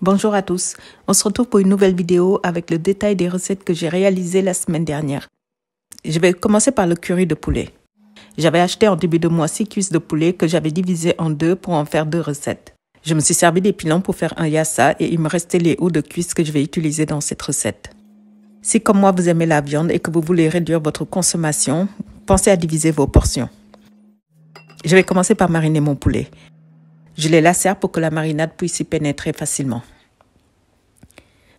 Bonjour à tous, on se retrouve pour une nouvelle vidéo avec le détail des recettes que j'ai réalisées la semaine dernière. Je vais commencer par le curry de poulet. J'avais acheté en début de mois 6 cuisses de poulet que j'avais divisées en deux pour en faire deux recettes. Je me suis servi des pilons pour faire un yassa et il me restait les hauts de cuisses que je vais utiliser dans cette recette. Si comme moi vous aimez la viande et que vous voulez réduire votre consommation, pensez à diviser vos portions. Je vais commencer par mariner mon poulet. Je les lacère pour que la marinade puisse y pénétrer facilement.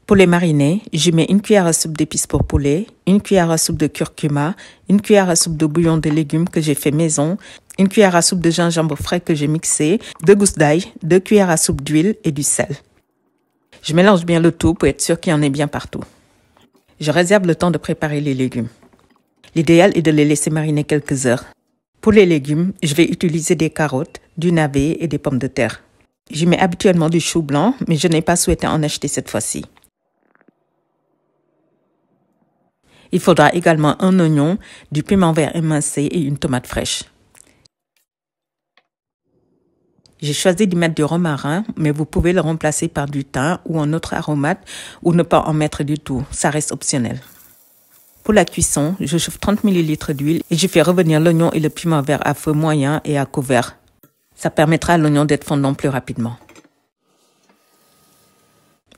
Pour les mariner, je mets une cuillère à soupe d'épices pour poulet, une cuillère à soupe de curcuma, une cuillère à soupe de bouillon de légumes que j'ai fait maison, une cuillère à soupe de gingembre frais que j'ai mixé, deux gousses d'ail, deux cuillères à soupe d'huile et du sel. Je mélange bien le tout pour être sûr qu'il y en ait bien partout. Je réserve le temps de préparer les légumes. L'idéal est de les laisser mariner quelques heures. Pour les légumes, je vais utiliser des carottes, du navet et des pommes de terre. J'y mets habituellement du chou blanc, mais je n'ai pas souhaité en acheter cette fois-ci. Il faudra également un oignon, du piment vert émincé et une tomate fraîche. J'ai choisi d'y mettre du romarin, mais vous pouvez le remplacer par du thym ou un autre aromate ou ne pas en mettre du tout. Ça reste optionnel. Pour la cuisson, je chauffe 30 ml d'huile et je fais revenir l'oignon et le piment vert à feu moyen et à couvert. Ça permettra à l'oignon d'être fondant plus rapidement.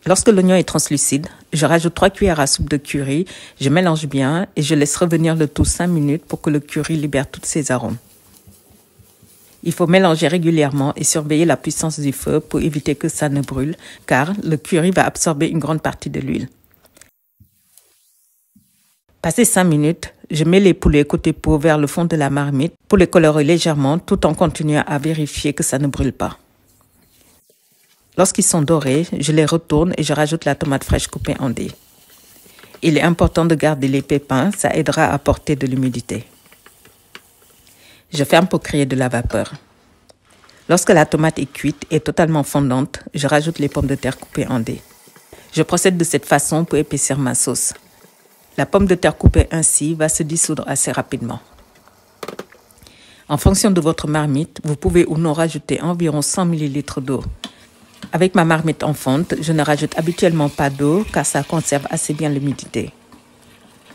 Lorsque l'oignon est translucide, je rajoute 3 cuillères à soupe de curry, je mélange bien et je laisse revenir le tout 5 minutes pour que le curry libère tous ses arômes. Il faut mélanger régulièrement et surveiller la puissance du feu pour éviter que ça ne brûle, car le curry va absorber une grande partie de l'huile. Passé 5 minutes, je mets les poulets côté peau vers le fond de la marmite pour les colorer légèrement tout en continuant à vérifier que ça ne brûle pas. Lorsqu'ils sont dorés, je les retourne et je rajoute la tomate fraîche coupée en dés. Il est important de garder les pépins, ça aidera à porter de l'humidité. Je ferme pour créer de la vapeur. Lorsque la tomate est cuite et totalement fondante, je rajoute les pommes de terre coupées en dés. Je procède de cette façon pour épaissir ma sauce. La pomme de terre coupée ainsi va se dissoudre assez rapidement. En fonction de votre marmite, vous pouvez ou non rajouter environ 100 ml d'eau. Avec ma marmite en fonte, je ne rajoute habituellement pas d'eau car ça conserve assez bien l'humidité.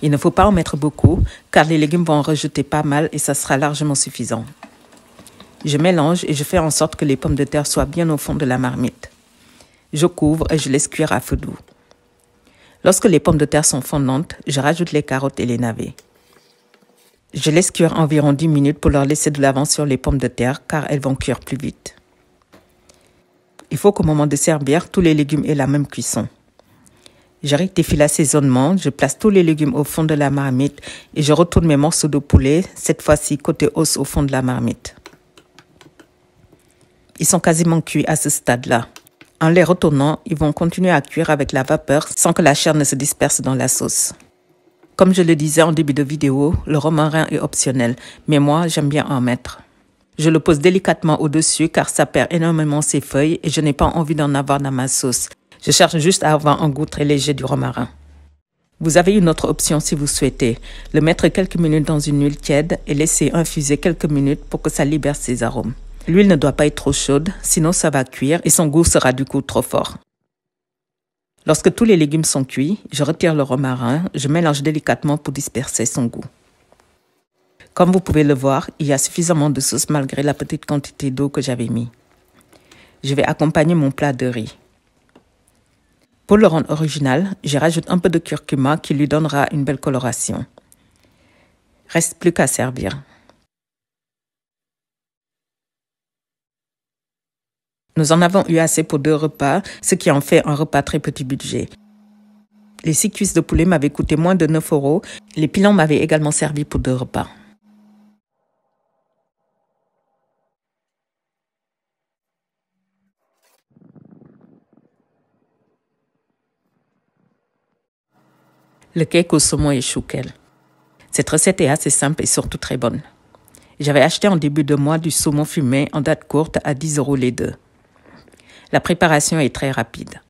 Il ne faut pas en mettre beaucoup car les légumes vont en rejeter pas mal et ça sera largement suffisant. Je mélange et je fais en sorte que les pommes de terre soient bien au fond de la marmite. Je couvre et je laisse cuire à feu doux. Lorsque les pommes de terre sont fondantes, je rajoute les carottes et les navets. Je laisse cuire environ 10 minutes pour leur laisser de l'avance sur les pommes de terre car elles vont cuire plus vite. Il faut qu'au moment de servir, tous les légumes aient la même cuisson. Je rectifie l'assaisonnement, je place tous les légumes au fond de la marmite et je retourne mes morceaux de poulet, cette fois-ci côté os au fond de la marmite. Ils sont quasiment cuits à ce stade-là. En les retournant, ils vont continuer à cuire avec la vapeur sans que la chair ne se disperse dans la sauce. Comme je le disais en début de vidéo, le romarin est optionnel, mais moi j'aime bien en mettre. Je le pose délicatement au-dessus car ça perd énormément ses feuilles et je n'ai pas envie d'en avoir dans ma sauce. Je cherche juste à avoir un goût très léger du romarin. Vous avez une autre option si vous souhaitez, le mettre quelques minutes dans une huile tiède et laisser infuser quelques minutes pour que ça libère ses arômes. L'huile ne doit pas être trop chaude, sinon ça va cuire et son goût sera du coup trop fort. Lorsque tous les légumes sont cuits, je retire le romarin, je mélange délicatement pour disperser son goût. Comme vous pouvez le voir, il y a suffisamment de sauce malgré la petite quantité d'eau que j'avais mis. Je vais accompagner mon plat de riz. Pour le rendre original, je rajoute un peu de curcuma qui lui donnera une belle coloration. Reste plus qu'à servir. Nous en avons eu assez pour deux repas, ce qui en fait un repas très petit budget. Les six cuisses de poulet m'avaient coûté moins de 9 euros. Les pilons m'avaient également servi pour deux repas. Le cake au saumon et chouquel. Cette recette est assez simple et surtout très bonne. J'avais acheté en début de mois du saumon fumé en date courte à 10 euros les deux. La préparation est très rapide.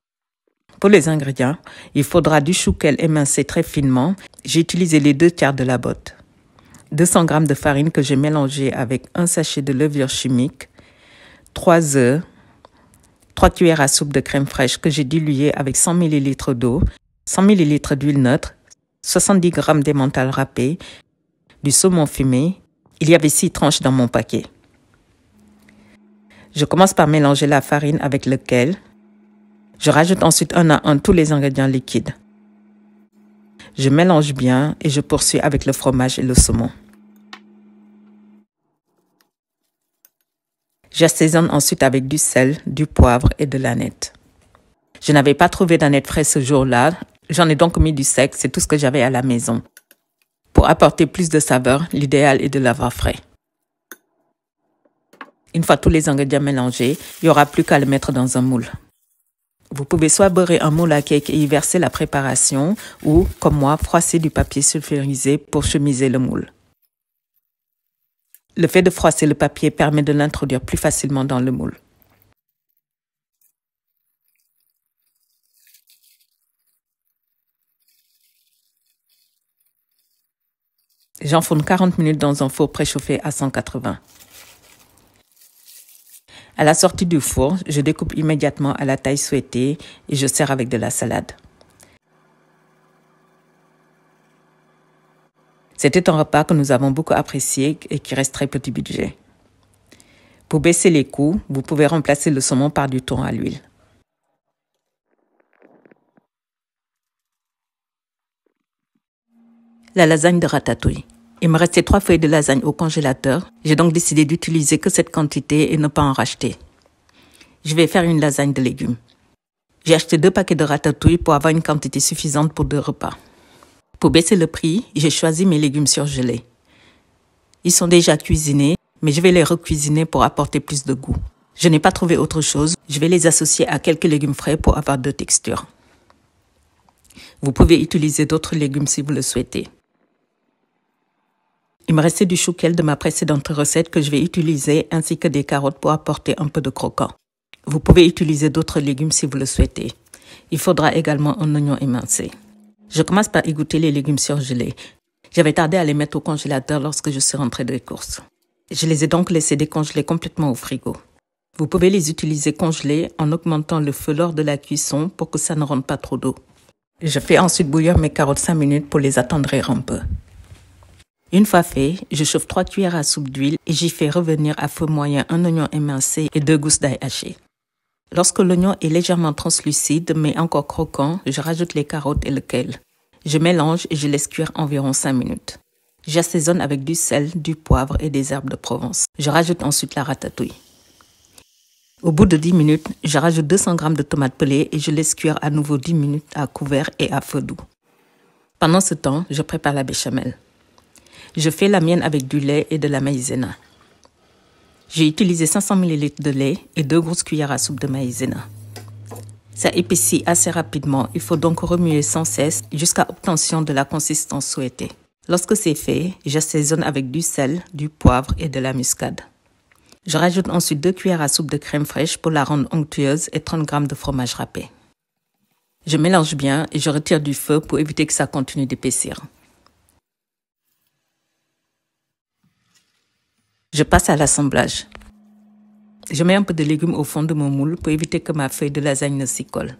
Pour les ingrédients, il faudra du chou émincé très finement. J'ai utilisé les deux tiers de la botte. 200 g de farine que j'ai mélangée avec un sachet de levure chimique, 3 œufs, 3 cuillères à soupe de crème fraîche que j'ai diluée avec 100 ml d'eau, 100 ml d'huile neutre, 70 g d'émental râpé, du saumon fumé. Il y avait 6 tranches dans mon paquet. Je commence par mélanger la farine avec le Je rajoute ensuite un à un tous les ingrédients liquides. Je mélange bien et je poursuis avec le fromage et le saumon. J'assaisonne ensuite avec du sel, du poivre et de l'aneth. Je n'avais pas trouvé d'aneth frais ce jour-là, j'en ai donc mis du sec, c'est tout ce que j'avais à la maison. Pour apporter plus de saveur, l'idéal est de l'avoir frais. Une fois tous les ingrédients mélangés, il n'y aura plus qu'à le mettre dans un moule. Vous pouvez soit beurrer un moule à cake et y verser la préparation, ou, comme moi, froisser du papier sulfurisé pour chemiser le moule. Le fait de froisser le papier permet de l'introduire plus facilement dans le moule. J'enfourne 40 minutes dans un four préchauffé à 180. À la sortie du four, je découpe immédiatement à la taille souhaitée et je sers avec de la salade. C'était un repas que nous avons beaucoup apprécié et qui reste très petit budget. Pour baisser les coûts, vous pouvez remplacer le saumon par du thon à l'huile. La lasagne de ratatouille. Il me restait trois feuilles de lasagne au congélateur. J'ai donc décidé d'utiliser que cette quantité et ne pas en racheter. Je vais faire une lasagne de légumes. J'ai acheté deux paquets de ratatouille pour avoir une quantité suffisante pour deux repas. Pour baisser le prix, j'ai choisi mes légumes surgelés. Ils sont déjà cuisinés, mais je vais les recuisiner pour apporter plus de goût. Je n'ai pas trouvé autre chose, je vais les associer à quelques légumes frais pour avoir deux textures. Vous pouvez utiliser d'autres légumes si vous le souhaitez. Il me restait du chouquel de ma précédente recette que je vais utiliser ainsi que des carottes pour apporter un peu de croquant. Vous pouvez utiliser d'autres légumes si vous le souhaitez. Il faudra également un oignon émincé. Je commence par égoutter les légumes surgelés. J'avais tardé à les mettre au congélateur lorsque je suis rentrée de courses. Je les ai donc laissés décongeler complètement au frigo. Vous pouvez les utiliser congelés en augmentant le feu lors de la cuisson pour que ça ne rentre pas trop d'eau. Je fais ensuite bouillir mes carottes 5 minutes pour les attendrir un peu. Une fois fait, je chauffe 3 cuillères à soupe d'huile et j'y fais revenir à feu moyen un oignon émincé et deux gousses d'ail haché. Lorsque l'oignon est légèrement translucide mais encore croquant, je rajoute les carottes et le kale. Je mélange et je laisse cuire environ 5 minutes. J'assaisonne avec du sel, du poivre et des herbes de Provence. Je rajoute ensuite la ratatouille. Au bout de 10 minutes, je rajoute 200 g de tomates pelées et je laisse cuire à nouveau 10 minutes à couvert et à feu doux. Pendant ce temps, je prépare la béchamel. Je fais la mienne avec du lait et de la maïzena. J'ai utilisé 500 ml de lait et deux grosses cuillères à soupe de maïzena. Ça épaissit assez rapidement, il faut donc remuer sans cesse jusqu'à obtention de la consistance souhaitée. Lorsque c'est fait, j'assaisonne avec du sel, du poivre et de la muscade. Je rajoute ensuite 2 cuillères à soupe de crème fraîche pour la rendre onctueuse et 30 g de fromage râpé. Je mélange bien et je retire du feu pour éviter que ça continue d'épaissir. Je passe à l'assemblage. Je mets un peu de légumes au fond de mon moule pour éviter que ma feuille de lasagne ne s'y colle.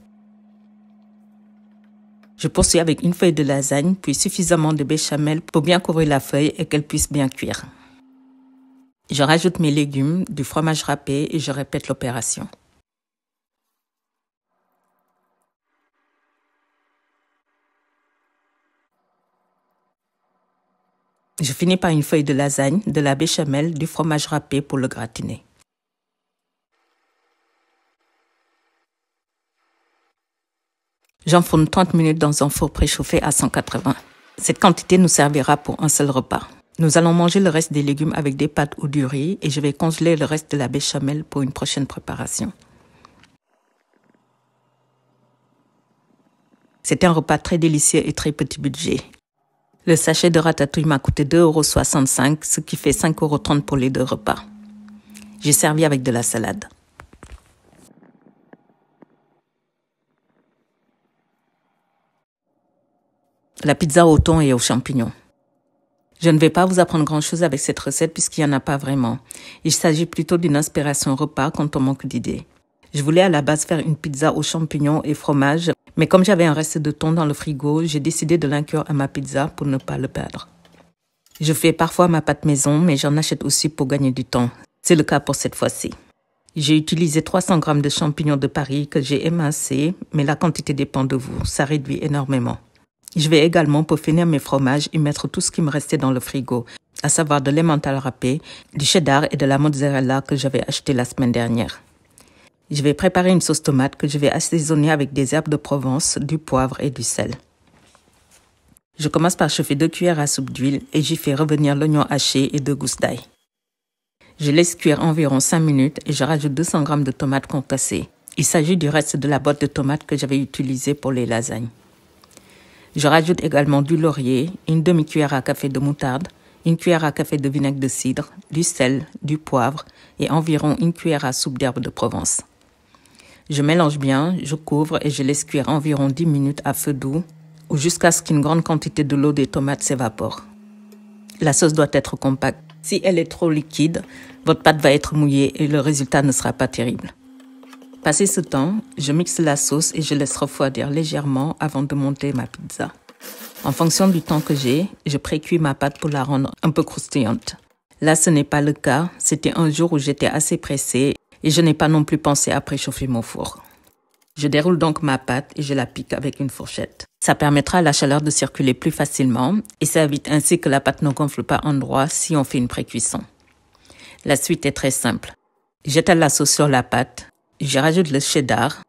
Je poursuis avec une feuille de lasagne, puis suffisamment de béchamel pour bien couvrir la feuille et qu'elle puisse bien cuire. Je rajoute mes légumes, du fromage râpé et je répète l'opération. Je finis par une feuille de lasagne, de la béchamel, du fromage râpé pour le gratiner. J'enfourne 30 minutes dans un four préchauffé à 180. Cette quantité nous servira pour un seul repas. Nous allons manger le reste des légumes avec des pâtes ou du riz et je vais congeler le reste de la béchamel pour une prochaine préparation. C'est un repas très délicieux et très petit budget. Le sachet de ratatouille m'a coûté euros, ce qui fait euros pour les deux repas. J'ai servi avec de la salade. La pizza au thon et aux champignons. Je ne vais pas vous apprendre grand-chose avec cette recette puisqu'il n'y en a pas vraiment. Il s'agit plutôt d'une inspiration repas quand on manque d'idées. Je voulais à la base faire une pizza aux champignons et fromage, mais comme j'avais un reste de thon dans le frigo, j'ai décidé de l'inclure à ma pizza pour ne pas le perdre. Je fais parfois ma pâte maison, mais j'en achète aussi pour gagner du temps. C'est le cas pour cette fois-ci. J'ai utilisé 300 g de champignons de Paris que j'ai émincés, mais la quantité dépend de vous, ça réduit énormément. Je vais également, pour finir mes fromages, et mettre tout ce qui me restait dans le frigo, à savoir de l'emmental râpé, du cheddar et de la mozzarella que j'avais acheté la semaine dernière. Je vais préparer une sauce tomate que je vais assaisonner avec des herbes de Provence, du poivre et du sel. Je commence par chauffer deux cuillères à soupe d'huile et j'y fais revenir l'oignon haché et deux gousses d'ail. Je laisse cuire environ 5 minutes et je rajoute 200 g de tomates concassées. Il s'agit du reste de la boîte de tomates que j'avais utilisée pour les lasagnes. Je rajoute également du laurier, une demi-cuillère à café de moutarde, une cuillère à café de vinaigre de cidre, du sel, du poivre et environ une cuillère à soupe d'herbe de Provence. Je mélange bien, je couvre et je laisse cuire environ 10 minutes à feu doux ou jusqu'à ce qu'une grande quantité de l'eau des tomates s'évapore. La sauce doit être compacte. Si elle est trop liquide, votre pâte va être mouillée et le résultat ne sera pas terrible. Passé ce temps, je mixe la sauce et je laisse refroidir légèrement avant de monter ma pizza. En fonction du temps que j'ai, je précuis ma pâte pour la rendre un peu croustillante. Là, ce n'est pas le cas. C'était un jour où j'étais assez pressée et je n'ai pas non plus pensé à préchauffer mon four. Je déroule donc ma pâte et je la pique avec une fourchette. Ça permettra à la chaleur de circuler plus facilement et ça évite ainsi que la pâte ne gonfle pas en droit si on fait une précuisson. La suite est très simple. J'étale la sauce sur la pâte, je rajoute le cheddar,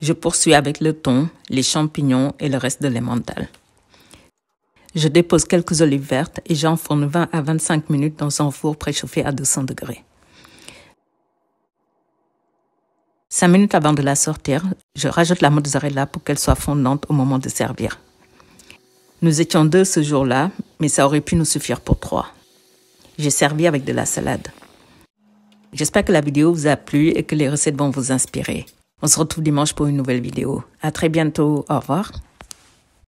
je poursuis avec le thon, les champignons et le reste de l'emmental. Je dépose quelques olives vertes et j'enfourne 20 à 25 minutes dans un four préchauffé à 200 degrés. Cinq minutes avant de la sortir, je rajoute la mozzarella pour qu'elle soit fondante au moment de servir. Nous étions deux ce jour-là, mais ça aurait pu nous suffire pour trois. J'ai servi avec de la salade. J'espère que la vidéo vous a plu et que les recettes vont vous inspirer. On se retrouve dimanche pour une nouvelle vidéo. À très bientôt. Au revoir.